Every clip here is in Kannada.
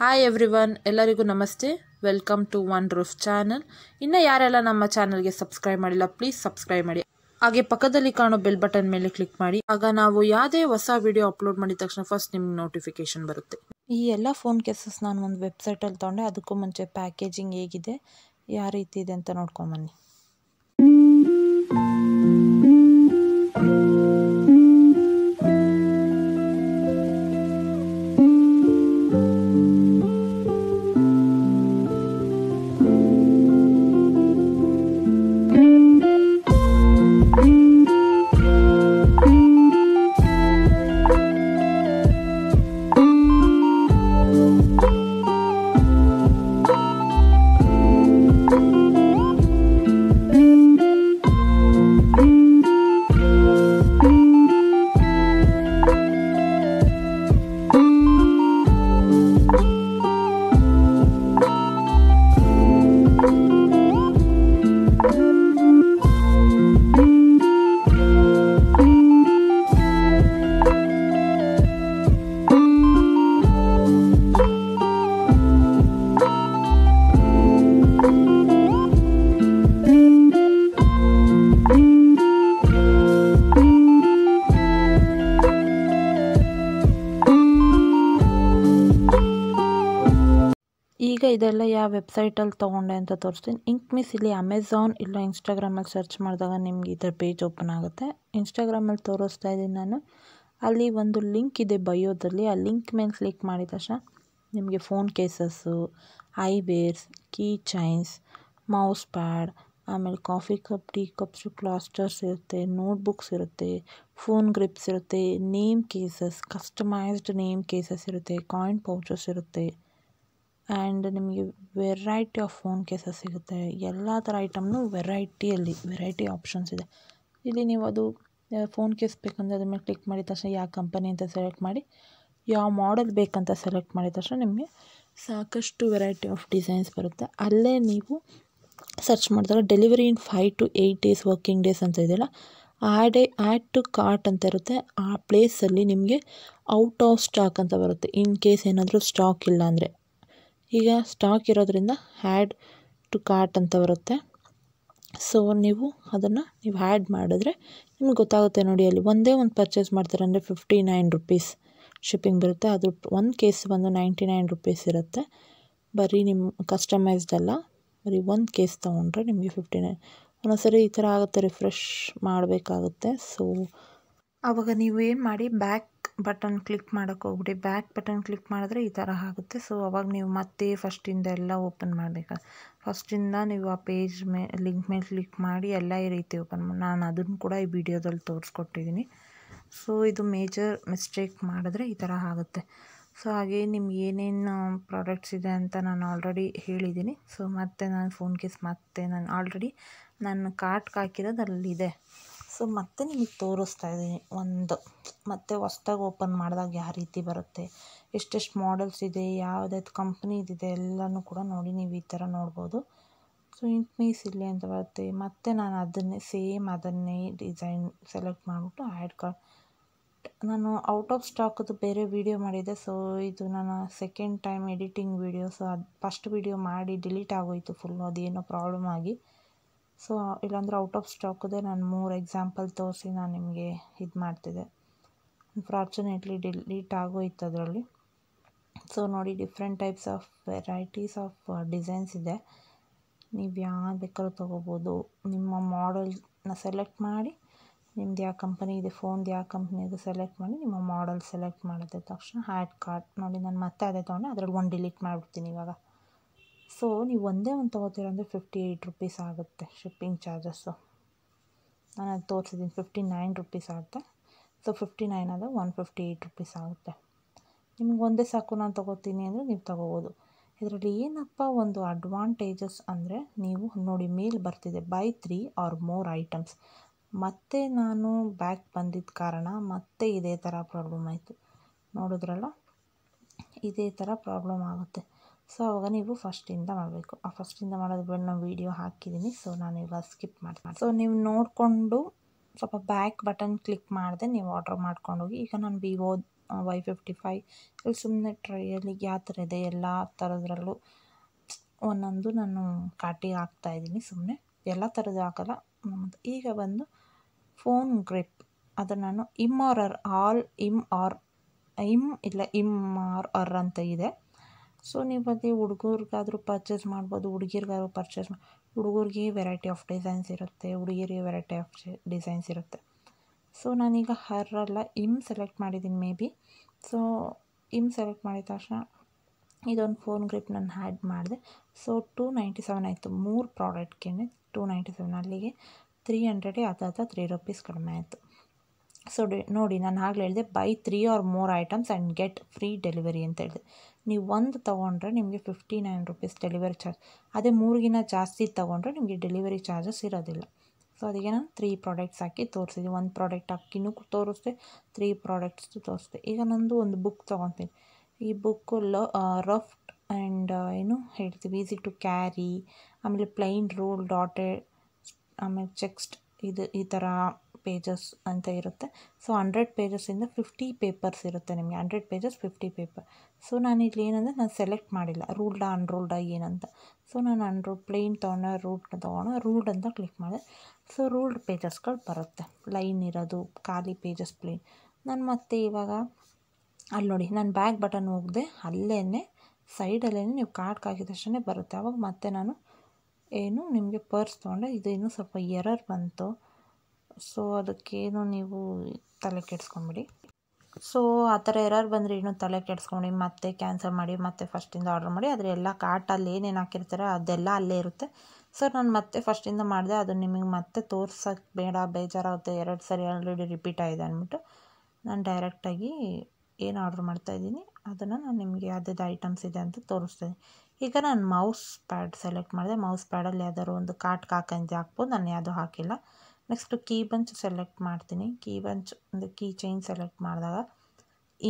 ಹಾಯ್ ಎವ್ರಿ ಒನ್ ಎಲ್ಲರಿಗೂ ನಮಸ್ತೆ welcome to one roof channel ಇನ್ನು ಯಾರೆಲ್ಲ ನಮ್ಮ ಚಾನಲ್ಗೆ ಸಬ್ಸ್ಕ್ರೈಬ್ ಮಾಡಿಲ್ಲ ಪ್ಲೀಸ್ ಸಬ್ಸ್ಕ್ರೈಬ್ ಮಾಡಿ ಹಾಗೆ ಪಕ್ಕದಲ್ಲಿ ಕಾಣೋ ಬೆಲ್ ಬಟನ್ ಮೇಲೆ ಕ್ಲಿಕ್ ಮಾಡಿ ಆಗ ನಾವು ಯಾವುದೇ ಹೊಸ ವಿಡಿಯೋ ಅಪ್ಲೋಡ್ ಮಾಡಿದ ತಕ್ಷಣ ಫಸ್ಟ್ ನಿಮ್ಗೆ ನೋಟಿಫಿಕೇಶನ್ ಬರುತ್ತೆ ಈ ಎಲ್ಲ ಫೋನ್ ಕೇಸಸ್ ನಾನು ಒಂದು ವೆಬ್ಸೈಟಲ್ಲಿ ತೊಗೊಂಡೆ ಅದಕ್ಕೂ ಮುಂಚೆ ಪ್ಯಾಕೇಜಿಂಗ್ ಹೇಗಿದೆ ಯಾವ ರೀತಿ ಇದೆ ಅಂತ ನೋಡ್ಕೊಂಬನ್ನಿ ಇದೆಲ್ಲ ಯಾವ ವೆಬ್ಸೈಟಲ್ಲಿ ತೊಗೊಂಡೆ ಅಂತ ತೋರಿಸ್ತೀನಿ ಇಂಕ್ ಮಿಸ್ ಇಲ್ಲಿ ಅಮೆಝಾನ್ ಇಲ್ಲ ಇನ್ಸ್ಟಾಗ್ರಾಮಲ್ಲಿ ಸರ್ಚ್ ಮಾಡಿದಾಗ ನಿಮ್ಗೆ ಇದರ ಪೇಜ್ ಓಪನ್ ಆಗುತ್ತೆ ಇನ್ಸ್ಟಾಗ್ರಾಮಲ್ಲಿ ತೋರಿಸ್ತಾ ಇದ್ದೀನಿ ನಾನು ಅಲ್ಲಿ ಒಂದು ಲಿಂಕ್ ಇದೆ ಬಯೋದಲ್ಲಿ ಆ ಲಿಂಕ್ ಮೇಲೆ ಕ್ಲಿಕ್ ಮಾಡಿದ ತಕ್ಷಣ ನಿಮಗೆ phone cases eyewears key chains mouse pad ಆಮೇಲೆ coffee cup tea cups coasters ಇರುತ್ತೆ ನೋಟ್ಬುಕ್ಸ್ ಇರುತ್ತೆ ಫೋನ್ ಗ್ರಿಪ್ಸ್ ಇರುತ್ತೆ name cases customised name cases ಇರುತ್ತೆ ಕಾಯಿನ್ ಪೌಚಸ್ ಇರುತ್ತೆ ಆ್ಯಂಡ್ ನಿಮಗೆ ವೆರೈಟಿ ಆಫ್ ಫೋನ್ ಕೇಸಸ್ ಸಿಗುತ್ತೆ ಎಲ್ಲ ಥರ ಐಟಮ್ನು ವೆರೈಟಿಯಲ್ಲಿ ವೆರೈಟಿ ಆಪ್ಷನ್ಸ್ ಇದೆ ಇಲ್ಲಿ ನೀವು ಅದು ಫೋನ್ ಕೇಸ್ ಬೇಕಂದರೆ ಅದ್ರ ಮೇಲೆ ಕ್ಲಿಕ್ ಮಾಡಿದ ತಕ್ಷಣ ಯಾವ ಕಂಪನಿ ಅಂತ ಸೆಲೆಕ್ಟ್ ಮಾಡಿ ಯಾವ ಮಾಡೆಲ್ ಬೇಕಂತ ಸೆಲೆಕ್ಟ್ ಮಾಡಿದ ತಕ್ಷಣ ನಿಮಗೆ ಸಾಕಷ್ಟು ವೆರೈಟಿ ಆಫ್ ಡಿಸೈನ್ಸ್ ಬರುತ್ತೆ ಅಲ್ಲೇ ನೀವು ಸರ್ಚ್ ಮಾಡಿದಾಗ delivery in five to eight days working days ಅಂತ ಇದೆಯಲ್ಲ ಡೇ ಆ್ಯಡ್ ಟು ಕಾರ್ಟ್ ಅಂತ ಇರುತ್ತೆ ಆ ಪ್ಲೇಸಲ್ಲಿ ನಿಮಗೆ ಔಟ್ ಆಫ್ ಸ್ಟಾಕ್ ಅಂತ ಬರುತ್ತೆ ಇನ್ ಕೇಸ್ ಏನಾದರೂ ಸ್ಟಾಕ್ ಇಲ್ಲ ಅಂದರೆ ಈಗ ಸ್ಟಾಕ್ ಇರೋದ್ರಿಂದ ಹ್ಯಾಡ್ ಟು ಕಾರ್ಟ್ ಅಂತ ಬರುತ್ತೆ ಸೊ ನೀವು ಅದನ್ನು ನೀವು ಹ್ಯಾಡ್ ಮಾಡಿದ್ರೆ ನಿಮ್ಗೆ ಗೊತ್ತಾಗುತ್ತೆ ನೋಡಿ ಅಲ್ಲಿ ಒಂದೇ ಒಂದು ಪರ್ಚೇಸ್ ಮಾಡ್ತಾರೆ ಅಂದರೆ ಫಿಫ್ಟಿ ನೈನ್ ರುಪೀಸ್ ಶಿಪ್ಪಿಂಗ್ ಬರುತ್ತೆ ಅದು ಒಂದು ಕೇಸ್ ಬಂದು ನೈಂಟಿ ನೈನ್ ರುಪೀಸ್ ಇರುತ್ತೆ ಬರೀ ನಿಮ್ಮ ಕಸ್ಟಮೈಸ್ಡ್ ಅಲ್ಲ ಬರೀ ಒಂದು ಕೇಸ್ ತೊಗೊಂಡ್ರೆ ನಿಮಗೆ ಫಿಫ್ಟಿ ನೈನ್ ಒಂದೊಂದ್ಸರಿ ಈ ಥರ ಆಗುತ್ತೆ ರಿಫ್ರೆಶ್ ಮಾಡಬೇಕಾಗುತ್ತೆ ಸೊ ಆವಾಗ ನೀವು ಏನು ಮಾಡಿ ಬ್ಯಾಕ್ ಬಟನ್ ಕ್ಲಿಕ್ ಮಾಡೋಕ್ಕೆ ಹೋಗ್ಬಿಡಿ ಬ್ಯಾಕ್ ಬಟನ್ ಕ್ಲಿಕ್ ಮಾಡಿದ್ರೆ ಈ ಥರ ಆಗುತ್ತೆ ಸೊ ಅವಾಗ ನೀವು ಮತ್ತೆ ಫಸ್ಟಿಂದ ಎಲ್ಲ ಓಪನ್ ಮಾಡಬೇಕು ಫಸ್ಟಿಂದ ನೀವು ಆ ಪೇಜ್ ಮೇ ಲಿಂಕ್ ಮೇಲೆ ಕ್ಲಿಕ್ ಮಾಡಿ ಎಲ್ಲ ಈ ರೀತಿ ಓಪನ್ ನಾನು ಅದನ್ನು ಕೂಡ ಈ ವಿಡಿಯೋದಲ್ಲಿ ತೋರಿಸ್ಕೊಟ್ಟಿದ್ದೀನಿ ಸೊ ಇದು ಮೇಜರ್ ಮಿಸ್ಟೇಕ್ ಮಾಡಿದ್ರೆ ಈ ಥರ ಆಗುತ್ತೆ ಸೊ ಹಾಗೆ ನಿಮ್ಗೆ ಏನೇನು ಪ್ರಾಡಕ್ಟ್ಸ್ ಇದೆ ಅಂತ ನಾನು ಆಲ್ರೆಡಿ ಹೇಳಿದ್ದೀನಿ ಸೊ ಮತ್ತೆ ನಾನು ಫೋನ್ ಕೇಸ್ ಮತ್ತೆ ನಾನು ಆಲ್ರೆಡಿ ನನ್ನ ಕಾರ್ಟ್ಗೆ ಹಾಕಿರೋದು ಅಲ್ಲಿದೆ ಸೊ ಮತ್ತೆ ನಿಮಗೆ ತೋರಿಸ್ತಾ ಇದ್ದೀನಿ ಒಂದು ಮತ್ತೆ ಹೊಸ್ದಾಗಿ ಓಪನ್ ಮಾಡಿದಾಗ ಯಾವ ರೀತಿ ಬರುತ್ತೆ ಎಷ್ಟೆಷ್ಟು ಮಾಡೆಲ್ಸ್ ಇದೆ ಕಂಪ್ನಿ ಇದೆ ಎಲ್ಲನೂ ಕೂಡ ನೋಡಿ ನೀವು ಈ ಥರ ನೋಡ್ಬೋದು ಸೊ ಇಂಟ್ ಮೀಸ್ ಇಲ್ಲಿ ಅಂತ ಬರುತ್ತೆ ಮತ್ತೆ ನಾನು ಅದನ್ನೇ ಸೇಮ್ ಅದನ್ನೇ ಡಿಸೈನ್ ಸೆಲೆಕ್ಟ್ ಮಾಡಿಬಿಟ್ಟು ಆ್ಯಡ್ ಕಾರ್ಡ್ ನಾನು ಔಟ್ ಆಫ್ ಸ್ಟಾಕದು ಬೇರೆ ವೀಡಿಯೋ ಮಾಡಿದ್ದೆ ಸೊ ಇದು ನನ್ನ second time editing video so ಅದು ಫಸ್ಟ್ ವೀಡಿಯೋ ಮಾಡಿ ಡಿಲೀಟ್ ಆಗೋಯಿತು ಫುಲ್ಲು ಅದೇನೋ ಪ್ರಾಬ್ಲಮ್ ಆಗಿ ಸೊ ಇಲ್ಲಾಂದರೆ ಔಟ್ ಆಫ್ ಸ್ಟಾಕದೇ ನಾನು ಮೂರು ಎಕ್ಸಾಂಪಲ್ ತೋರಿಸಿ ನಾನು ನಿಮಗೆ ಇದು ಮಾಡ್ತಿದ್ದೆ ಅನ್ಫಾರ್ಚುನೇಟ್ಲಿ ಡಿಲೀಟ್ ಆಗೋಯ್ತು ಅದರಲ್ಲಿ ಸೊ ನೋಡಿ different types of varieties of designs ಇದೆ ನೀವು ಯಾವ ಬೇಕಾದ್ರೂ ತೊಗೋಬೋದು ನಿಮ್ಮ ಮಾಡಲ್ನ ಸೆಲೆಕ್ಟ್ ಮಾಡಿ ನಿಮ್ದು ಯಾವ ಕಂಪನಿ ಇದೆ ಫೋನ್ದು ಯಾವ ಕಂಪ್ನಿ ಇದೆ ಸೆಲೆಕ್ಟ್ ಮಾಡಿ ನಿಮ್ಮ ಮಾಡಲ್ ಸೆಲೆಕ್ಟ್ ಮಾಡಿದ ತಕ್ಷಣ ಹ್ಯಾಡ್ ಕಾರ್ಡ್ ನೋಡಿ ನಾನು ಮತ್ತೆ ಅದೇ ತೊಗೊಂಡೆ ಅದರಲ್ಲಿ ಒಂದು ಡಿಲೀಟ್ ಮಾಡಿಬಿಡ್ತೀನಿ ಇವಾಗ ಸೊ ನೀವು ಒಂದೇ ಒಂದು ತೊಗೋತೀರ ಅಂದರೆ ಫಿಫ್ಟಿ ಏಯ್ಟ್ ರುಪೀಸ್ ಆಗುತ್ತೆ ಶಿಪ್ಪಿಂಗ್ ಚಾರ್ಜಸ್ಸು ನಾನು ಅದು ತೋರಿಸಿದ್ದೀನಿ ಫಿಫ್ಟಿ ನೈನ್ ರುಪೀಸ್ ಆಗುತ್ತೆ ಸೊ ಫಿಫ್ಟಿ ನೈನ್ ಅಂದರೆ ಒನ್ ಫಿಫ್ಟಿ ಏಯ್ಟ್ ರುಪೀಸ್ ಆಗುತ್ತೆ ನಿಮ್ಗೆ ಒಂದೇ ಸಾಕು ನಾನು ತೊಗೋತೀನಿ ಅಂದರೆ ನೀವು ತೊಗೋಬೋದು ಇದರಲ್ಲಿ ಏನಪ್ಪ ಒಂದು ಅಡ್ವಾಂಟೇಜಸ್ ಅಂದರೆ ನೀವು ನೋಡಿ ಮೇಲ್ ಬರ್ತಿದೆ buy three or more items ಮತ್ತೆ ನಾನು ಬ್ಯಾಕ್ ಬಂದಿದ್ದ ಕಾರಣ ಮತ್ತೆ ಇದೇ ಥರ ಪ್ರಾಬ್ಲಮ್ ಆಯಿತು ನೋಡಿದ್ರಲ್ಲ ಇದೇ ಥರ ಪ್ರಾಬ್ಲಮ್ ಆಗುತ್ತೆ ಸೊ ಅವಾಗ ನೀವು ಫಸ್ಟಿಂದ ಮಾಡಬೇಕು ಆ ಫಸ್ಟಿಂದ ಮಾಡೋದು ಬೇಡ ನಾನು ವೀಡಿಯೋ ಹಾಕಿದ್ದೀನಿ ಸೊ ನಾನು ಇವಾಗ ಸ್ಕಿಪ್ ಮಾಡ್ತೀನಿ ಸೊ ನೀವು ನೋಡಿಕೊಂಡು ಸ್ವಲ್ಪ ಬ್ಯಾಕ್ ಬಟನ್ ಕ್ಲಿಕ್ ಮಾಡಿದೆ ನೀವು ಆರ್ಡರ್ ಮಾಡ್ಕೊಂಡೋಗಿ ಈಗ ನಾನು ವಿವೋ ವೈ ಫಿಫ್ಟಿ ಫೈ ಇಲ್ಲಿ ಸುಮ್ಮನೆ ಟ್ರೈಯಲ್ಲಿಗೆ ಯಾವ ಥರ ಇದೆ ಎಲ್ಲ ಥರದ್ರಲ್ಲೂ ಒಂದೊಂದು ನಾನು ಕಾಟಿ ಹಾಕ್ತಾಯಿದ್ದೀನಿ ಸುಮ್ಮನೆ ಎಲ್ಲ ಥರದ್ದು ಹಾಕಲ್ಲ ಈಗ ಬಂದು ಫೋನ್ ಗ್ರಿಪ್ ಅದು ನಾನು M R R L M R M ಇಲ್ಲ ಇಮ್ ಆರ್ ಅರ್ ಅಂತ ಇದೆ ಸೊ ನೀವು ಬದಿ ಹುಡುಗರಿಗಾದರೂ ಪರ್ಚೇಸ್ ಮಾಡ್ಬೋದು ಹುಡುಗಿರ್ಗಾದ್ರು ಪರ್ಚೇಸ್ ಮಾಡಿ ಹುಡುಗರಿಗೆ ವೆರೈಟಿ ಆಫ್ ಡಿಸೈನ್ಸ್ ಇರುತ್ತೆ ಹುಡುಗಿರಿಗೆ ವೆರೈಟಿ ಆಫ್ ಡಿಸೈನ್ಸ್ ಇರುತ್ತೆ ಸೊ ನಾನೀಗ ಹರ್ರಲ್ಲ ಇಮ್ ಸೆಲೆಕ್ಟ್ ಮಾಡಿದ್ದೀನಿ maybe so M select ಮಾಡಿದ ತಕ್ಷಣ ಇದೊಂದು ಫೋನ್ ಗ್ರಿಪ್ ನಾನು ಹ್ಯಾಡ್ ಮಾಡಿದೆ ಸೊ ಟೂ ನೈಂಟಿ ಸೆವೆನ್ ಆಯಿತು ಮೂರು ಪ್ರಾಡಕ್ಟ್ಗೆ ಟೂ ನೈಂಟಿ ಸೆವೆನ್ ಅಲ್ಲಿಗೆ ತ್ರೀ ಹಂಡ್ರೆಡೇ ಅದಾದ ತ್ರೀ ರುಪೀಸ್ ಕಡಿಮೆ ಆಯಿತು ಸೊ ನೋಡಿ ನಾನು ಆಗಲೇ ಹೇಳಿದೆ buy three or more items and get free delivery ಅಂತ ಹೇಳಿದೆ ನೀವು ಒಂದು ತೊಗೊಂಡ್ರೆ ನಿಮಗೆ fifty nine rupees delivery charge ಅದೇ ಮೂರಿಗಿನ ಜಾಸ್ತಿ ತೊಗೊಂಡ್ರೆ ನಿಮಗೆ ಡೆಲಿವರಿ ಚಾರ್ಜಸ್ ಇರೋದಿಲ್ಲ ಸೊ ಅದಕ್ಕೆ ನಾನು ತ್ರೀ ಪ್ರಾಡಕ್ಟ್ಸ್ ಹಾಕಿ ತೋರಿಸಿದ್ವಿ ಒಂದು ಪ್ರಾಡಕ್ಟ್ ಅಕ್ಕಿನೂ ತೋರಿಸ್ದೆ ತ್ರೀ ಪ್ರಾಡಕ್ಟ್ಸ್ ತೋರಿಸ್ದೆ ಈಗ ನಂದು ಒಂದು ಬುಕ್ ತೊಗೊತೀನಿ ಈ ಬುಕ್ಕು ಲ ರಫ್ ಆ್ಯಂಡ್ ಏನು ಹೇಳ್ತೀವಿ ಈಸಿ ಟು ಕ್ಯಾರಿ ಆಮೇಲೆ ಪ್ಲೈನ್ ರೋಲ್ ಡಾಟೆಡ್ ಆಮೇಲೆ ಚೆಕ್ಸ್ಟ್ ಇದು ಈ ಥರ ಪೇಜಸ್ ಅಂತ ಇರುತ್ತೆ ಸೊ ಹಂಡ್ರೆಡ್ ಪೇಜಸ್ಸಿಂದ ಫಿಫ್ಟಿ ಪೇಪರ್ಸ್ ಇರುತ್ತೆ ನಿಮಗೆ hundred pages fifty paper so ನಾನು ಇಲ್ಲಿ ಏನಂದರೆ ನಾನು ಸೆಲೆಕ್ಟ್ ಮಾಡಿಲ್ಲ ರೂಲ್ಡಾ ಅನ್ರೂಲ್ಡಾ ಏನಂತ ಸೊ ನಾನು ಅನ್ರೂಲ್ ಪ್ಲೇನ್ ತೊಗೊಂಡ ರೂಲ್ಡ್ ತೊಗೊಳೋ ರೂಲ್ಡ್ ಅಂತ ಕ್ಲಿಕ್ ಮಾಡಿದೆ ಸೊ ರೂಲ್ಡ್ ಪೇಜಸ್ಗಳು ಬರುತ್ತೆ ಲೈನ್ ಇರೋದು ಖಾಲಿ ಪೇಜಸ್ ಪ್ಲೇನ್ ನಾನು ಮತ್ತೆ ಇವಾಗ ಅಲ್ಲಿ ನೋಡಿ ನಾನು ಬ್ಯಾಕ್ ಬಟನ್ ಹೋಗದೆ ಅಲ್ಲೇ ಸೈಡಲ್ಲೇ ನೀವು ಕಾರ್ಡ್ ಹಾಕಿದಷ್ಟೇ ಬರುತ್ತೆ ಆವಾಗ ಮತ್ತೆ ನಾನು ಏನು ನಿಮಗೆ ಪರ್ಸ್ ತೊಗೊಂಡೆ ಇದು ಇನ್ನೂ ಸ್ವಲ್ಪ ಎರರ್ ಬಂತು ಸೊ ಅದಕ್ಕೇನು ನೀವು ತಲೆ ಕೆಡಿಸ್ಕೊಂಬಿಡಿ ಸೊ ಆ ಥರ ಎರರ್ ಬಂದರೆ ಏನು ತಲೆ ಕೆಡಿಸ್ಕೊಂಡು ಮತ್ತೆ ಕ್ಯಾನ್ಸಲ್ ಮಾಡಿ ಮತ್ತೆ ಫಸ್ಟಿಂದ ಆರ್ಡ್ರ್ ಮಾಡಿ ಆದರೆ ಎಲ್ಲ ಕಾರ್ಟಲ್ಲಿ ಏನೇನು ಹಾಕಿರ್ತಾರೆ ಅದೆಲ್ಲ ಅಲ್ಲೇ ಇರುತ್ತೆ ಸೊ ನಾನು ಮತ್ತೆ ಫಸ್ಟಿಂದ ಮಾಡಿದೆ ಅದು ನಿಮಗೆ ಮತ್ತೆ ತೋರ್ಸೋಕ್ಕೆ ಬೇಡ ಬೇಜಾರಾಗುತ್ತೆ ಎರಡು ಸರಿ ಆಲ್ರೆಡಿ ರಿಪೀಟ್ ಆಗಿದೆ ಅಂದ್ಬಿಟ್ಟು ನಾನು ಡೈರೆಕ್ಟಾಗಿ ಏನು ಆರ್ಡ್ರ್ ಇದ್ದೀನಿ ಅದನ್ನು ನಾನು ನಿಮಗೆ ಯಾವುದೇ ಐಟಮ್ಸ್ ಇದೆ ಅಂತ ತೋರಿಸ್ತೀನಿ ಈಗ ನಾನು ಮೌಸ್ ಪ್ಯಾಡ್ ಸೆಲೆಕ್ಟ್ ಮಾಡಿದೆ ಮೌಸ್ ಪ್ಯಾಡಲ್ಲಿ ಯಾವ್ದಾದ್ರು ಒಂದು ಕಾರ್ಟ್ ಹಾಕಂತ ಹಾಕ್ಬೋದು ನಾನು ಯಾವುದೂ ಹಾಕಿಲ್ಲ ನೆಕ್ಸ್ಟ್ ಕೀ ಬಂಚ್ ಸೆಲೆಕ್ಟ್ ಮಾಡ್ತೀನಿ ಕೀ ಬಂಚ್ ಅಂದರೆ ಕೀ ಚೈನ್ ಸೆಲೆಕ್ಟ್ ಮಾಡಿದಾಗ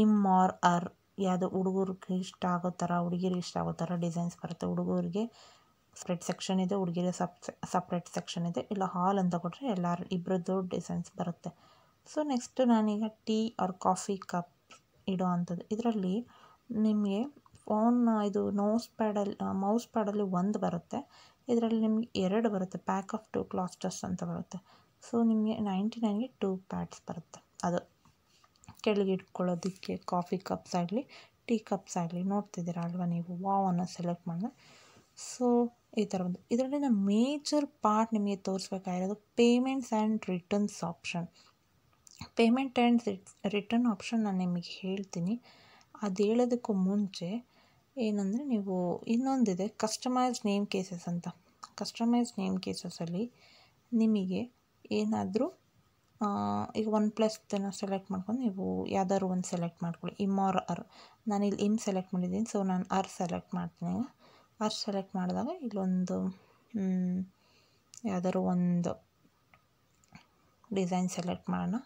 ಇಮ್ ಆರ್ ಆರ್ ಯಾವುದು ಹುಡುಗರಿಗೆ ಇಷ್ಟ ಆಗೋ ಥರ ಹುಡುಗಿರಿಗೆ ಇಷ್ಟ ಆಗೋ ಥರ ಡಿಸೈನ್ಸ್ ಬರುತ್ತೆ ಹುಡುಗರಿಗೆ ಸಪ್ರೇಟ್ ಸೆಕ್ಷನ್ ಇದೆ ಹುಡುಗಿರಿಗೆ ಸಪ್ ಸಪ್ರೇಟ್ ಸೆಕ್ಷನ್ ಇದೆ ಇಲ್ಲ ಹಾಲ್ ಅಂತ ಕೊಟ್ಟರೆ ಎಲ್ಲರೂ ಇಬ್ಬರದ್ದು ಡಿಸೈನ್ಸ್ ಬರುತ್ತೆ ಸೊ ನೆಕ್ಸ್ಟ್ ನಾನೀಗ ಟೀ ಆರ್ ಕಾಫಿ ಕಪ್ ಇಡೋ ಅಂಥದ್ದು ಇದರಲ್ಲಿ ನಿಮಗೆ ಫೋನ್ ಇದು ನೋಸ್ ಪ್ಯಾಡಲ್ಲಿ ಮೌಸ್ ಪ್ಯಾಡಲ್ಲಿ ಒಂದು ಬರುತ್ತೆ ಇದರಲ್ಲಿ ನಿಮಗೆ ಎರಡು ಬರುತ್ತೆ ಪ್ಯಾಕ್ ಆಫ್ ಟು ಕ್ಲಾಸ್ಟರ್ಸ್ ಅಂತ ಬರುತ್ತೆ ಸೊ ನಿಮಗೆ ನೈಂಟಿ ನೈನ್ಗೆ ಟೂ ಪ್ಯಾಡ್ಸ್ ಬರುತ್ತೆ ಅದು ಕೆಳಗೆ ಇಟ್ಕೊಳ್ಳೋದಕ್ಕೆ ಕಾಫಿ ಕಪ್ಸ್ ಆಗಲಿ ಟೀ ಕಪ್ಸ್ ಆಗಲಿ ನೋಡ್ತಿದ್ದೀರ ಅಲ್ವಾ ನೀವು ವಾವನ್ನು ಸೆಲೆಕ್ಟ್ ಮಾಡಿದ್ರೆ ಸೊ ಈ ಥರ ಒಂದು ನಾನು ಮೇಜರ್ ಪಾರ್ಟ್ ನಿಮಗೆ ತೋರಿಸ್ಬೇಕಾಗಿರೋದು payments and returns option payment and return option ನಾನು ನಿಮಗೆ ಹೇಳ್ತೀನಿ ಅದು ಹೇಳೋದಕ್ಕೂ ಮುಂಚೆ ಏನಂದರೆ ನೀವು ಇನ್ನೊಂದಿದೆ ಕಸ್ಟಮೈಸ್ಡ್ ನೇಮ್ ಕೇಸಸ್ ಅಂತ ಕಸ್ಟಮೈಸ್ಡ್ ನೇಮ್ ಕೇಸಸ್ಸಲ್ಲಿ ನಿಮಗೆ ಏನಾದರೂ ಈಗ ಒನ್ ಪ್ಲಸ್ದನ್ನು ಸೆಲೆಕ್ಟ್ ಮಾಡ್ಕೊಂಡು ನೀವು ಯಾವ್ದಾದ್ರು ಒಂದು ಸೆಲೆಕ್ಟ್ ಮಾಡ್ಕೊಳ್ಳಿ ಇಮ್ ಆರ್ ಅರ್ ನಾನಿಲ್ಲಿ ಇಮ್ ಸೆಲೆಕ್ಟ್ ಮಾಡಿದ್ದೀನಿ ಸೊ ನಾನು ಅರ್ ಸೆಲೆಕ್ಟ್ ಮಾಡ್ತೀನಿ ಆರ್ ಅರ್ ಸೆಲೆಕ್ಟ್ ಮಾಡಿದಾಗ ಇಲ್ಲೊಂದು ಯಾವ್ದಾದ್ರು ಒಂದು ಡಿಸೈನ್ ಸೆಲೆಕ್ಟ್ ಮಾಡೋಣ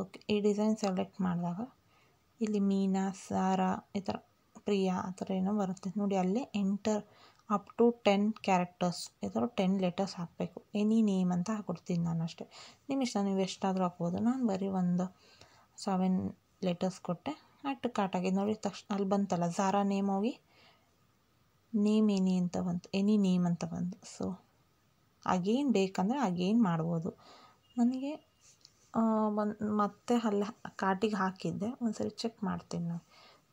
ಓಕೆ ಈ ಡಿಸೈನ್ ಸೆಲೆಕ್ಟ್ ಮಾಡಿದಾಗ ಇಲ್ಲಿ ಮೀನಾ ಸಾರಾ ಈ ಥರ ಪ್ರಿಯಾ ಆ ಥರ ಏನೋ ಬರುತ್ತೆ ನೋಡಿ ಅಲ್ಲೇ enter up to ten characters ಯಾವುದಾದ್ರು ಟೆನ್ ಲೆಟರ್ಸ್ ಹಾಕಬೇಕು ಎನಿ ನೇಮ್ ಅಂತ ಹಾಕ್ಕೊಡ್ತೀನಿ ನಾನು ಅಷ್ಟೇ ನಿಮ್ಮ ಇಷ್ಟ ನೀವು ಎಷ್ಟಾದರೂ ಹಾಕ್ಬೋದು ನಾನು ಬರೀ ಒಂದು ಸೆವೆನ್ ಲೆಟರ್ಸ್ ಕೊಟ್ಟೆ ಅಟ್ಟು ಕಾಟಾಗಿದೆ ನೋಡಿ ತಕ್ಷಣ ಅಲ್ಲಿ ಬಂತಲ್ಲ ಝಾರಾ ನೇಮ್ ಹೋಗಿ ನೇಮ್ ಎನಿ ಅಂತ ಬಂತು ಎನಿ ನೇಮ್ ಅಂತ ಬಂತು ಸೊ ಅಗೇನ್ ಬೇಕಂದರೆ ಅಗೇನ್ ಮಾಡ್ಬೋದು ನನಗೆ ಒಂದು ಮತ್ತೆ ಅಲ್ಲಿ ಕಾಟಿಗೆ ಹಾಕಿದ್ದೆ ಒಂದು ಸರಿ ಚೆಕ್ ಮಾಡ್ತೀನಿ ನಾನು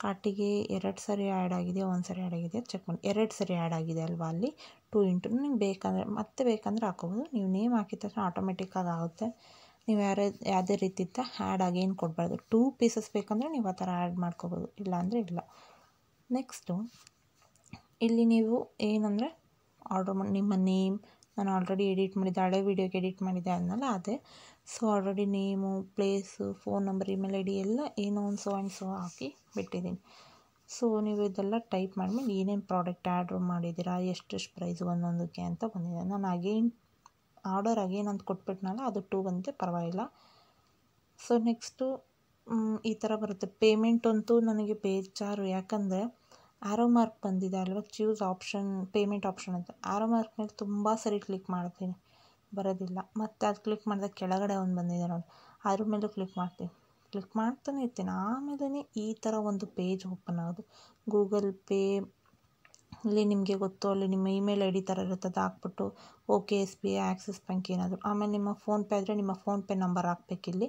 ಕಾಟಿಗೆ ಎರಡು ಸರಿ ಆ್ಯಡ್ ಆಗಿದೆಯಾ ಒಂದು ಸರಿ ಆ್ಯಡ್ ಆಗಿದೆಯಾ ಚೆಕ್ ಮಾಡಿ ಎರಡು ಸರಿ ಆ್ಯಡ್ ಆಗಿದೆ ಅಲ್ವಾ ಅಲ್ಲಿ ಟೂ ಇಂಟು ನಿಮ್ಗೆ ಬೇಕಂದರೆ ಮತ್ತೆ ಬೇಕಂದ್ರೆ ಹಾಕೋಬೋದು ನೀವು ನೇಮ್ ಹಾಕಿದ ತಕ್ಷಣ ಆಟೋಮೆಟಿಕ್ಕಾಗಿ ಆಗುತ್ತೆ ನೀವು ಯಾರೇ ಯಾವುದೇ ರೀತಿ ಆ್ಯಡ್ ಆಗೇನು ಕೊಡಬಾರ್ದು ಟೂ ಪೀಸಸ್ ಬೇಕಂದರೆ ನೀವು ಆ ಥರ ಆ್ಯಡ್ ಮಾಡ್ಕೋಬೋದು ಅಂದರೆ ಇಲ್ಲ ನೆಕ್ಸ್ಟು ಇಲ್ಲಿ ನೀವು ಏನಂದರೆ ಆರ್ಡ್ರ್ ಮಾಡಿ ನಿಮ್ಮ ನೇಮ್ ನಾನು ಆಲ್ರೆಡಿ ಎಡಿಟ್ ಮಾಡಿದ್ದೆ ಹಳೆ ವೀಡಿಯೋಗೆ ಎಡಿಟ್ ಮಾಡಿದ್ದೆ ಅದನ್ನೆಲ್ಲ ಅದೇ so already name place phone number email I D ಎಲ್ಲ ಏನೋ ಒಂದು ಸೊ ಆ್ಯಂಡ್ ಸೊ ಹಾಕಿ ಬಿಟ್ಟಿದ್ದೀನಿ ಸೊ ನೀವು ಇದೆಲ್ಲ ಟೈಪ್ ಮಾಡಿದ್ಮೇಲೆ ಏನೇನು ಪ್ರಾಡಕ್ಟ್ ಆರ್ಡ್ರ್ ಮಾಡಿದ್ದೀರಾ ಎಷ್ಟೆಷ್ಟು ಪ್ರೈಸ್ ಒಂದೊಂದಕ್ಕೆ ಅಂತ ಬಂದಿದೆ ನಾನು ಅಗೇನ್ ಆರ್ಡರ್ ಅಗೇನ್ ಅಂತ ಕೊಟ್ಬಿಟ್ಟನಲ್ಲ ಅದು ಟೂ ಬಂತೆ ಪರವಾಗಿಲ್ಲ ಸೊ ನೆಕ್ಸ್ಟು ಈ ಥರ ಬರುತ್ತೆ ಪೇಮೆಂಟ್ ಅಂತೂ ನನಗೆ ಬೇಜಾರು ಯಾಕಂದರೆ ಆರೋ ಮಾರ್ಕ್ ಬಂದಿದೆ ಅಲ್ವ ಚೂಸ್ ಆಪ್ಷನ್ ಪೇಮೆಂಟ್ ಆಪ್ಷನ್ ಅಂತ ಆರೋ ಮಾರ್ಕ್ ಮೇಲೆ ತುಂಬ ಸರಿ ಕ್ಲಿಕ್ ಮಾಡ್ತೀನಿ ಬರೋದಿಲ್ಲ ಮತ್ತು ಅದು ಕ್ಲಿಕ್ ಮಾಡಿದಾಗ ಕೆಳಗಡೆ ಒಂದು ಬಂದಿದೆ ನೋಡಿ ಅದ್ರ ಮೇಲೂ ಕ್ಲಿಕ್ ಮಾಡ್ತೀನಿ ಕ್ಲಿಕ್ ಮಾಡ್ತಾನೆ ಇರ್ತೀನಿ ಆಮೇಲೆ ಈ ಥರ ಒಂದು ಪೇಜ್ ಓಪನ್ ಆಗೋದು ಗೂಗಲ್ ಪೇ ಇಲ್ಲಿ ನಿಮಗೆ ಗೊತ್ತು ಅಲ್ಲಿ ನಿಮ್ಮ ಇಮೇಲ್ ಐ ಡಿ ಥರ ಇರುತ್ತೆ ಅದು ಹಾಕ್ಬಿಟ್ಟು okay S B I Axis bank ಏನಾದರೂ ಆಮೇಲೆ ನಿಮ್ಮ ಫೋನ್ಪೇ ಆದರೆ ನಿಮ್ಮ ಫೋನ್ಪೇ ನಂಬರ್ ಹಾಕ್ಬೇಕಿಲ್ಲಿ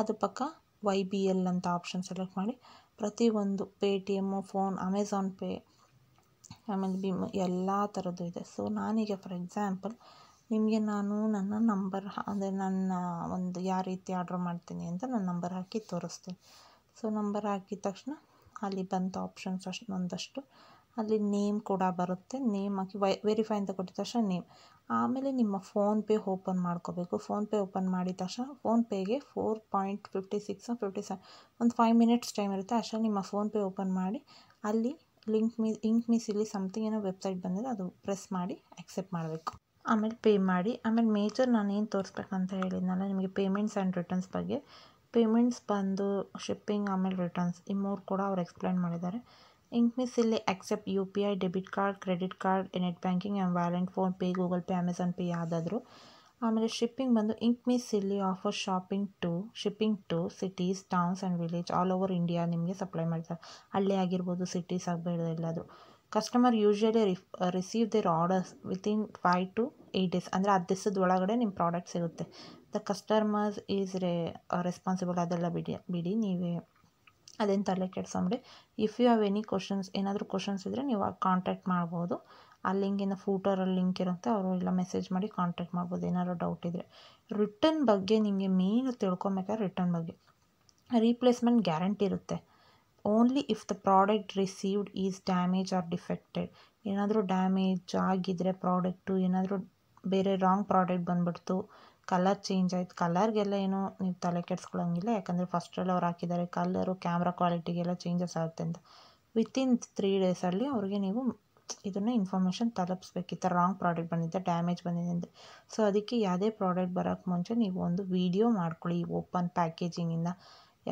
ಅದ್ರ ಪಕ್ಕ ವೈ ಬಿ ಎಲ್ ಅಂತ ಆಪ್ಷನ್ ಸೆಲೆಕ್ಟ್ ಮಾಡಿ ಪ್ರತಿಯೊಂದು ಎಮ್ಮು ಫೋನ್ ಅಮೆಝಾನ್ ಪೇ ಆಮೇಲೆ ವಿಮೋ ಎಲ್ಲ ಥರದ್ದು ಇದೆ ಸೊ ನಾನೀಗ ಫಾರ್ ಎಕ್ಸಾಂಪಲ್ ನಿಮಗೆ ನಾನು ನನ್ನ ನಂಬರ್ ಅಂದರೆ ನನ್ನ ಒಂದು ಯಾವ ರೀತಿ ಆರ್ಡ್ರ್ ಮಾಡ್ತೀನಿ ಅಂತ ನನ್ನ ನಂಬರ್ ಹಾಕಿ ತೋರಿಸ್ತೀನಿ ಸೊ ನಂಬರ್ ಹಾಕಿದ ತಕ್ಷಣ ಅಲ್ಲಿ ಬಂತ ಆಪ್ಷನ್ಸ್ ಅಷ್ಟು ಒಂದಷ್ಟು ಅಲ್ಲಿ ನೇಮ್ ಕೂಡ ಬರುತ್ತೆ ನೇಮ್ ಹಾಕಿ ವೈ ವೆರಿಫೈ ಅಂತ ಕೊಟ್ಟಿದ ತಕ್ಷಣ ನೇಮ್ ಆಮೇಲೆ ನಿಮ್ಮ ಫೋನ್ಪೇ ಓಪನ್ ಮಾಡ್ಕೋಬೇಕು ಫೋನ್ಪೇ ಓಪನ್ ಮಾಡಿದ ತಕ್ಷಣ ಫೋನ್ಪೇಗೆ four point fifty six fifty seven ಒಂದು ಫೈವ್ ಮಿನಿಟ್ಸ್ ಟೈಮ್ ಇರುತ್ತೆ ಅಷ್ಟೇ ನಿಮ್ಮ ಫೋನ್ಪೇ ಓಪನ್ ಮಾಡಿ ಅಲ್ಲಿ ಲಿಂಕ್ ಮೀ ಲಿಂಕ್ ಮೀಸ್ ಇಲ್ಲಿ ಸಮಥಿಂಗ್ ಏನೋ ವೆಬ್ಸೈಟ್ ಬಂದಿದೆ ಅದು ಪ್ರೆಸ್ ಮಾಡಿ ಆಕ್ಸೆಪ್ಟ್ ಮಾಡಬೇಕು ಆಮೇಲೆ ಪೇ ಮಾಡಿ ಆಮೇಲೆ ಮೇಜರ್ ನಾನು ಏನು ತೋರಿಸ್ಬೇಕಂತ ಹೇಳಿದ್ನಲ್ಲ ನಿಮಗೆ ಪೇಮೆಂಟ್ಸ್ ಆ್ಯಂಡ್ ರಿಟರ್ನ್ಸ್ ಬಗ್ಗೆ ಪೇಮೆಂಟ್ಸ್ ಬಂದು ಶಿಪ್ಪಿಂಗ್ ಆಮೇಲೆ ರಿಟರ್ನ್ಸ್ ಈ ಮೂರು ಕೂಡ ಅವ್ರು ಎಕ್ಸ್ಪ್ಲೇನ್ ಮಾಡಿದ್ದಾರೆ ಇಂಕ್ ಮಿಸ್ ಇಲ್ಲಿ accept U P I debit card credit card net banking and wallet PhonePe Google Pay Amazon Pay ಯಾವುದಾದ್ರೂ ಆಮೇಲೆ ಶಿಪ್ಪಿಂಗ್ ಬಂದು ಇಂಕ್ ಮಿಸ್ ಇಲ್ಲಿ offer shopping to shipping to cities towns and village all over India ನಿಮಗೆ ಸಪ್ಲೈ ಮಾಡ್ತಾರೆ ಹಳ್ಳಿ ಆಗಿರ್ಬೋದು ಸಿಟೀಸ್ ಆಗಬೇಡ ಎಲ್ಲಾದರೂ ಕಸ್ಟಮರ್ ಯೂಶ್ವಲಿ ರಿಫ್ receive there orders within five to eight days ಅಂದರೆ ಆ ದಿವಸದ ಒಳಗಡೆ ನಿಮ್ಮ ಪ್ರಾಡಕ್ಟ್ ಸಿಗುತ್ತೆ the customers is re responsible ಅದೆಲ್ಲ ಬಿಡಿ ಬಿಡಿ ನೀವೇ ಅದೇನು ತಲೆ ಕೆಡ್ಸೊಂಬಿಡಿ if you have any questions ಏನಾದರೂ ಕ್ವಶನ್ಸ್ ಇದ್ದರೆ ನೀವು ಕಾಂಟ್ಯಾಕ್ಟ್ ಮಾಡ್ಬೋದು ಆ ಲಿಂಕಿಂದ ಫೋಟೋರಲ್ಲಿ ಲಿಂಕ್ ಇರುತ್ತೆ ಅವರು ಇಲ್ಲ ಮೆಸೇಜ್ ಮಾಡಿ ಕಾಂಟ್ಯಾಕ್ಟ್ ಮಾಡ್ಬೋದು ಏನಾದರೂ ಡೌಟ್ ಇದ್ದರೆ ರಿಟರ್ನ್ ಬಗ್ಗೆ ನಿಮಗೆ ಮೇನ್ ತಿಳ್ಕೊಬೇಕಾದ್ರೆ ರಿಟರ್ನ್ ಬಗ್ಗೆ ರೀಪ್ಲೇಸ್ಮೆಂಟ್ ಗ್ಯಾರಂಟಿ ಇರುತ್ತೆ only if the product received is damage or defected ಏನಾದರೂ ಡ್ಯಾಮೇಜ್ ಆಗಿದ್ದರೆ ಪ್ರಾಡಕ್ಟು ಏನಾದರೂ ಬೇರೆ ರಾಂಗ್ ಪ್ರಾಡಕ್ಟ್ ಬಂದ್ಬಿಡ್ತು ಕಲರ್ ಚೇಂಜ್ ಆಯ್ತು ಕಲರ್ಗೆಲ್ಲ ಏನು ನೀವು ತಲೆ ಕೆಡ್ಸ್ಕೊಳ್ಳೋಂಗಿಲ್ಲ ಯಾಕಂದರೆ ಫಸ್ಟಲ್ಲಿ ಅವ್ರು ಹಾಕಿದ್ದಾರೆ ಕಲರು ಕ್ಯಾಮ್ರಾ ಕ್ವಾಲಿಟಿಗೆಲ್ಲ ಚೇಂಜಸ್ ಆಗುತ್ತೆ ಅಂತ ವಿತಿನ್ ತ್ರೀ ಡೇಸಲ್ಲಿ ಅವ್ರಿಗೆ ನೀವು ಇದನ್ನು ಇನ್ಫಾರ್ಮೇಷನ್ ತಲುಪಿಸ್ಬೇಕು ಈ ಥರ ರಾಂಗ್ ಪ್ರಾಡಕ್ಟ್ ಬಂದಿದೆ ಡ್ಯಾಮೇಜ್ ಬಂದಿದೆ ಅಂದರೆ ಸೊ ಅದಕ್ಕೆ ಯಾವುದೇ ಪ್ರಾಡಕ್ಟ್ ಬರೋಕ್ಕೆ ಮುಂಚೆ ನೀವು ಒಂದು ವೀಡಿಯೋ ಮಾಡ್ಕೊಳ್ಳಿ ಓಪನ್ ಪ್ಯಾಕೇಜಿಂಗಿಂದ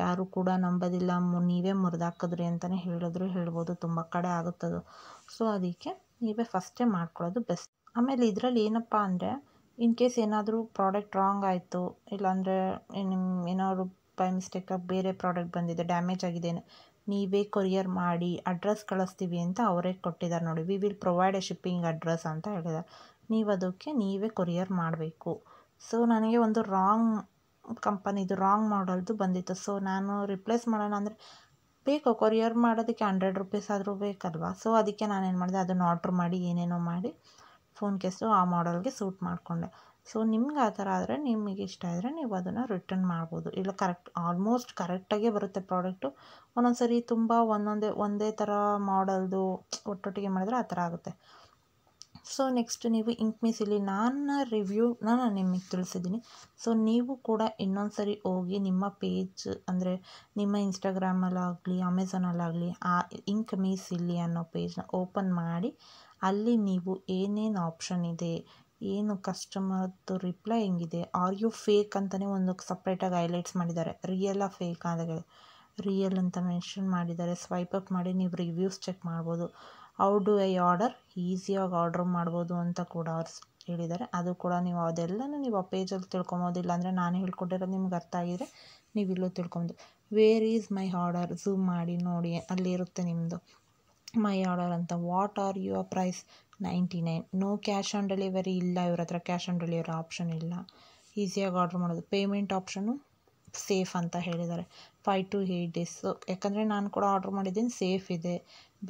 ಯಾರು ಕೂಡ ನಂಬೋದಿಲ್ಲ ನೀವೇ ಮುರಿದಾಕಿದ್ರಿ ಅಂತಲೇ ಹೇಳಿದ್ರು ಹೇಳ್ಬೋದು ತುಂಬ ಕಡೆ ಆಗುತ್ತದು ಸೊ ಅದಕ್ಕೆ ನೀವೇ ಫಸ್ಟೇ ಮಾಡ್ಕೊಳ್ಳೋದು ಬೆಸ್ಟ್ ಆಮೇಲೆ ಇದರಲ್ಲಿ ಏನಪ್ಪ ಅಂದರೆ ಇನ್ ಕೇಸ್ ಏನಾದರೂ ಪ್ರಾಡಕ್ಟ್ ರಾಂಗ್ ಆಯಿತು ಇಲ್ಲಾಂದರೆ ನಿಮ್ಮ ಏನಾದ್ರು ಬೈ ಮಿಸ್ಟೇಕಾಗಿ ಬೇರೆ ಪ್ರಾಡಕ್ಟ್ ಬಂದಿದೆ ಡ್ಯಾಮೇಜ್ ಆಗಿದೆ ನೀವೇ ಕೊರಿಯರ್ ಮಾಡಿ ಅಡ್ರೆಸ್ ಕಳಿಸ್ತೀವಿ ಅಂತ ಅವರೇ ಕೊಟ್ಟಿದ್ದಾರೆ ನೋಡಿ we will provide a shipping address ಅಂತ ಹೇಳಿದ್ದಾರೆ ನೀವು ಅದಕ್ಕೆ ನೀವೇ ಕೊರಿಯರ್ ಮಾಡಬೇಕು ಸೊ ನನಗೆ ಒಂದು ರಾಂಗ್ ಕಂಪನಿದು ರಾಂಗ್ ಮಾಡಲ್ದು ಬಂದಿತ್ತು ಸೊ ನಾನು ರಿಪ್ಲೇಸ್ ಮಾಡೋಣ ಅಂದರೆ ಬೇಕು ಕೊರಿಯರ್ ಮಾಡೋದಕ್ಕೆ ಹಂಡ್ರೆಡ್ ರುಪೀಸ್ ಆದರೂ ಬೇಕಲ್ವಾ ಸೊ ಅದಕ್ಕೆ ನಾನೇನು ಮಾಡಿದೆ ಅದನ್ನು ಆರ್ಡ್ರ್ ಮಾಡಿ ಏನೇನೋ ಮಾಡಿ ಫೋನ್ ಕೇಸು ಆ ಮಾಡಲ್ಗೆ ಸೂಟ್ ಮಾಡಿಕೊಂಡೆ ಸೊ ನಿಮ್ಗೆ ಆ ಥರ ಆದರೆ ನಿಮಗೆ ಇಷ್ಟ ಆದರೆ ನೀವು ಅದನ್ನು ರಿಟರ್ನ್ ಮಾಡ್ಬೋದು ಇಲ್ಲ ಕರೆಕ್ಟ್ ಆಲ್ಮೋಸ್ಟ್ ಕರೆಕ್ಟಾಗೇ ಬರುತ್ತೆ ಪ್ರಾಡಕ್ಟು ಒಂದೊಂದು ಸರಿ ತುಂಬ ಒಂದೊಂದೇ ಒಂದೇ ಥರ ಮಾಡಲ್ದು ಒಟ್ಟೊಟ್ಟಿಗೆ ಮಾಡಿದ್ರೆ ಆ ಥರ ಆಗುತ್ತೆ ಸೊ ನೆಕ್ಸ್ಟ್ ನೀವು ಇಂಕ್ ಇಲ್ಲಿ ನನ್ನ ರಿವ್ಯೂ ನಾನು ನಿಮಗೆ ತಿಳಿಸಿದ್ದೀನಿ ಸೊ ನೀವು ಕೂಡ ಇನ್ನೊಂದು ಸರಿ ಹೋಗಿ ನಿಮ್ಮ ಪೇಜ್ ಅಂದರೆ ನಿಮ್ಮ ಇನ್ಸ್ಟಾಗ್ರಾಮಲ್ಲಾಗಲಿ ಅಮೆಝಾನಲ್ಲಾಗಲಿ ಆ ಇಂಕ್ ಮೀಸ್ ಇಲ್ಲಿ ಅನ್ನೋ ಪೇಜ್ನ ಓಪನ್ ಮಾಡಿ ಅಲ್ಲಿ ನೀವು ಏನೇನು ಆಪ್ಷನ್ ಇದೆ ಏನು ಕಸ್ಟಮರ್ದು ರಿಪ್ಲೈ ಹೆಂಗಿದೆ ಆರ್ ಯು ಫೇಕ್ ಅಂತಲೇ ಒಂದು ಸಪ್ರೇಟಾಗಿ ಹೈಲೈಟ್ಸ್ ಮಾಡಿದ್ದಾರೆ ರಿಯಲ್ ಆ ಫೇಕ್ ಆದಾಗ ರಿಯಲ್ ಅಂತ ಮೆನ್ಷನ್ ಮಾಡಿದ್ದಾರೆ ಸ್ವೈಪ್ ಅಪ್ ಮಾಡಿ ನೀವು ರಿವ್ಯೂಸ್ ಚೆಕ್ ಮಾಡ್ಬೋದು ಔ ಡು ಐ ಆರ್ಡರ್ ಈಸಿಯಾಗಿ ಆರ್ಡ್ರ್ ಮಾಡ್ಬೋದು ಅಂತ ಕೂಡ ಅವ್ರು ಹೇಳಿದ್ದಾರೆ ಅದು ಕೂಡ ನೀವು ಅದೆಲ್ಲನೂ ನೀವು ಆ ಪೇಜಲ್ಲಿ ತಿಳ್ಕೊಬೋದು ಅಂದರೆ ನಾನು ಹೇಳ್ಕೊಟ್ಟಿರೋದು ನಿಮ್ಗೆ ಅರ್ಥ ಆಗಿದ್ರೆ ನೀವು ಇಲ್ಲೂ ತಿಳ್ಕೊಬೋದು where is my order zoom ಮಾಡಿ ನೋಡಿ ಅಲ್ಲಿರುತ್ತೆ ನಿಮ್ಮದು ಮೈ ಆರ್ಡರ್ ಅಂತ what are your price ninety nine no cash on delivery ಇಲ್ಲ ಇವ್ರ ಹತ್ರ ಕ್ಯಾಶ್ ಆನ್ ಡೆಲಿವರಿ ಆಪ್ಷನ್ ಇಲ್ಲ ಈಸಿಯಾಗಿ ಆರ್ಡ್ರ್ ಮಾಡೋದು ಪೇಮೆಂಟ್ ಆಪ್ಷನು ಸೇಫ್ ಅಂತ ಹೇಳಿದ್ದಾರೆ ಫೈವ್ ಟು ಏಯ್ಟ್ ಡೇಸ್ ಯಾಕಂದರೆ ನಾನು ಕೂಡ ಆರ್ಡ್ರ್ ಮಾಡಿದ್ದೀನಿ ಸೇಫ್ ಇದೆ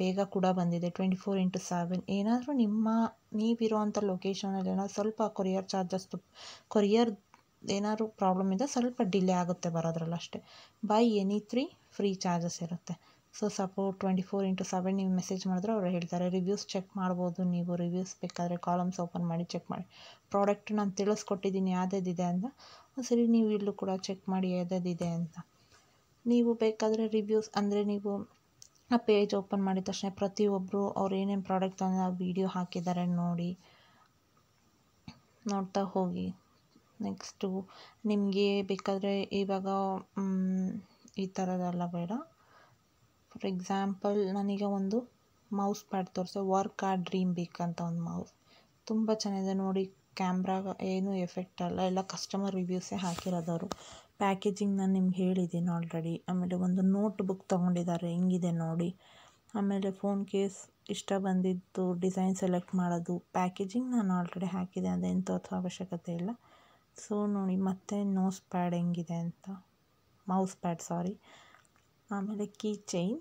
ಬೇಗ ಕೂಡ ಬಂದಿದೆ ಟ್ವೆಂಟಿ ಫೋರ್ ಇಂಟು ಸೆವೆನ್ ಏನಾದರೂ ನಿಮ್ಮ ನೀವಿರುವಂಥ ಲೊಕೇಶನಲ್ಲಿ ಏನಾದ್ರು ಸ್ವಲ್ಪ ಕೊರಿಯರ್ ಚಾರ್ಜಸ್ ಕೊರಿಯರ್ ಏನಾದರೂ ಪ್ರಾಬ್ಲಮ್ ಇದೆ ಸ್ವಲ್ಪ ಡಿಲೇ ಆಗುತ್ತೆ ಬರೋದ್ರಲ್ಲಿ ಅಷ್ಟೇ buy any three free charges ಇರುತ್ತೆ so support twenty four into seven ನೀವು ಮೆಸೇಜ್ ಮಾಡಿದ್ರೆ ಅವರು ಹೇಳ್ತಾರೆ ರಿವ್ಯೂಸ್ ಚೆಕ್ ಮಾಡ್ಬೋದು ನೀವು ರಿವ್ಯೂಸ್ ಬೇಕಾದರೆ ಕಾಲಮ್ಸ್ ಓಪನ್ ಮಾಡಿ ಚೆಕ್ ಮಾಡಿ ಪ್ರಾಡಕ್ಟ್ ನಾನು ತಿಳಿಸ್ಕೊಟ್ಟಿದ್ದೀನಿ ಯಾವುದಿದೆ ಅಂತ ಸರಿ ನೀವು ಇಲ್ಲೂ ಕೂಡ ಚೆಕ್ ಮಾಡಿ ಯಾವ್ದಾದಿದೆ ಅಂತ ನೀವು ಬೇಕಾದರೆ ರಿವ್ಯೂಸ್ ಅಂದರೆ ನೀವು ಆ ಪೇಜ್ ಓಪನ್ ಮಾಡಿದ ತಕ್ಷಣ ಪ್ರತಿಯೊಬ್ಬರು ಅವ್ರು ಏನೇನು ಪ್ರಾಡಕ್ಟ್ ತಂದು ಆ ವೀಡಿಯೋ ಹಾಕಿದ್ದಾರೆ ನೋಡಿ ನೋಡ್ತಾ ಹೋಗಿ ನೆಕ್ಸ್ಟು ನಿಮಗೆ ಬೇಕಾದರೆ ಇವಾಗ ಈ ಥರದ್ದೆಲ್ಲ ಬೇಡ ಫಾರ್ ಎಕ್ಸಾಂಪಲ್ ನನಗೆ ಒಂದು ಮೌಸ್ ಪ್ಯಾಡ್ ತೋರಿಸೋ ವರ್ಕ್ ಆ ಡ್ರೀಮ್ ಬೇಕಂತ ಒಂದು ಮೌಸ್ ತುಂಬ ಚೆನ್ನಾಗಿದೆ ನೋಡಿ ಕ್ಯಾಮ್ರಾ ಏನೂ ಎಫೆಕ್ಟ್ ಅಲ್ಲ ಎಲ್ಲ ಕಸ್ಟಮರ್ ರಿವ್ಯೂಸೇ ಹಾಕಿರೋದವರು ಪ್ಯಾಕೇಜಿಂಗ್ ನಾನು ನಿಮ್ಗೆ ಹೇಳಿದ್ದೀನಿ ಆಲ್ರೆಡಿ ಆಮೇಲೆ ಒಂದು ನೋಟ್ ಬುಕ್ ತೊಗೊಂಡಿದ್ದಾರೆ ಹೆಂಗಿದೆ ನೋಡಿ ಆಮೇಲೆ ಫೋನ್ ಕೇಸ್ ಇಷ್ಟ ಬಂದಿದ್ದು ಡಿಸೈನ್ ಸೆಲೆಕ್ಟ್ ಮಾಡೋದು ಪ್ಯಾಕೇಜಿಂಗ್ ನಾನು ಆಲ್ರೆಡಿ ಹಾಕಿದೆ ಅದೇನು ತೋರಿಸೋ ಅವಶ್ಯಕತೆ ಇಲ್ಲ ಸೊ ನೋಡಿ ಮತ್ತೆ ನೋಸ್ ಪ್ಯಾಡ್ ಹೆಂಗಿದೆ ಅಂತ ಮೌಸ್ ಪ್ಯಾಡ್ ಸಾರಿ ಆಮೇಲೆ ಕೀ ಚೈನ್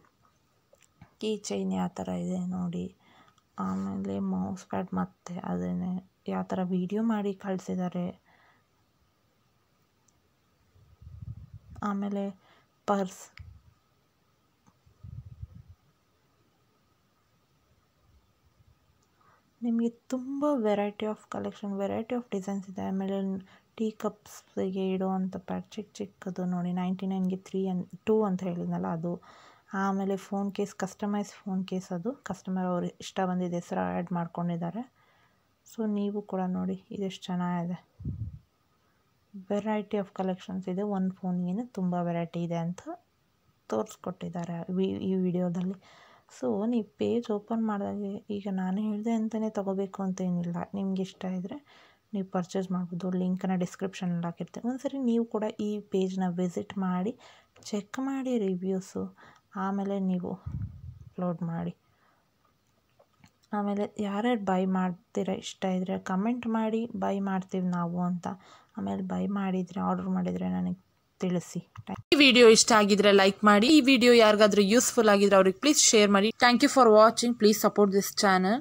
ಕೀ ಚೈನ್ ಯಾವ ಥರ ಇದೆ ನೋಡಿ ಆಮೇಲೆ ಮೌಸ್ ಪ್ಯಾಡ್ ಮತ್ತೆ ಅದನ್ನೇ ಯಾವ ಥರ ವೀಡಿಯೋ ಮಾಡಿ ಕಳಿಸಿದ್ದಾರೆ ಆಮೇಲೆ ಪರ್ಸ್ ನಿಮಗೆ ತುಂಬ variety of collection variety of designs ಇದೆ ಆಮೇಲೆ ಟೀ ಕಪ್ಸ್ಗೆ ಇಡೋವಂಥ ಪ್ಯಾಡ್ ಚಿಕ್ಕ ಚಿಕ್ಕದು ನೋಡಿ ನೈಂಟಿ ನೈನ್ಗೆ ತ್ರೀ ಅನ್ ಟೂ ಅಂತ ಹೇಳಿದ್ನಲ್ಲ ಅದು ಆಮೇಲೆ phone case customise phone case ಅದು ಕಸ್ಟಮರ್ ಅವ್ರು ಇಷ್ಟ ಬಂದಿದ್ದ ಹೆಸರು ಆ್ಯಡ್ ಮಾಡ್ಕೊಂಡಿದ್ದಾರೆ ಸೊ ನೀವು ಕೂಡ ನೋಡಿ ಇದೆಷ್ಟು ಚೆನ್ನಾಗಿದೆ ವೆರೈಟಿ ಆಫ್ ಕಲೆಕ್ಷನ್ಸ್ ಇದೆ ಒಂದು ಫೋನ್ಗೇನೆ ತುಂಬ ವೆರೈಟಿ ಇದೆ ಅಂತ ತೋರಿಸ್ಕೊಟ್ಟಿದ್ದಾರೆ ಈ ವಿಡಿಯೋದಲ್ಲಿ ಸೊ ನೀವು ಪೇಜ್ ಓಪನ್ ಮಾಡಿದಾಗ ಈಗ ನಾನು ಹೇಳಿದೆ ಅಂತಲೇ ತೊಗೋಬೇಕು ಅಂತೇನಿಲ್ಲ ನಿಮ್ಗೆ ಇಷ್ಟ ಇದ್ದರೆ ನೀವು ಪರ್ಚೇಸ್ ಮಾಡ್ಬೋದು ಲಿಂಕನ್ನು ಡಿಸ್ಕ್ರಿಪ್ಷನಲ್ಲಿ ಹಾಕಿರ್ತೀನಿ ಒಂದ್ಸರಿ ನೀವು ಕೂಡ ಈ ಪೇಜ್ನ ವಿಸಿಟ್ ಮಾಡಿ ಚೆಕ್ ಮಾಡಿ ರಿವ್ಯೂಸು ಆಮೇಲೆ ನೀವು ಅಪ್ಲೋಡ್ ಮಾಡಿ ಆಮೇಲೆ ಯಾರ್ಯಾರು ಬೈ ಮಾಡ್ತೀರಾ ಇಷ್ಟ ಇದ್ದರೆ ಕಮೆಂಟ್ ಮಾಡಿ ಬೈ ಮಾಡ್ತೀವಿ ನಾವು ಅಂತ ಆಮೇಲೆ ಬೈ ಮಾಡಿದರೆ ಆರ್ಡರ್ ಮಾಡಿದರೆ ನನಗೆ ತಿಳಿಸಿ ಈ ವಿಡಿಯೋ ಇಷ್ಟ ಆಗಿದ್ರೆ ಲೈಕ್ ಮಾಡಿ ಈ ವಿಡಿಯೋ ಯಾರಿಗಾದ್ರೂ ಯೂಸ್ಫುಲ್ ಆಗಿದ್ರೆ ಅವ್ರಿಗೆ ಪ್ಲೀಸ್ ಶೇರ್ ಮಾಡಿ thank you for watching please support this channel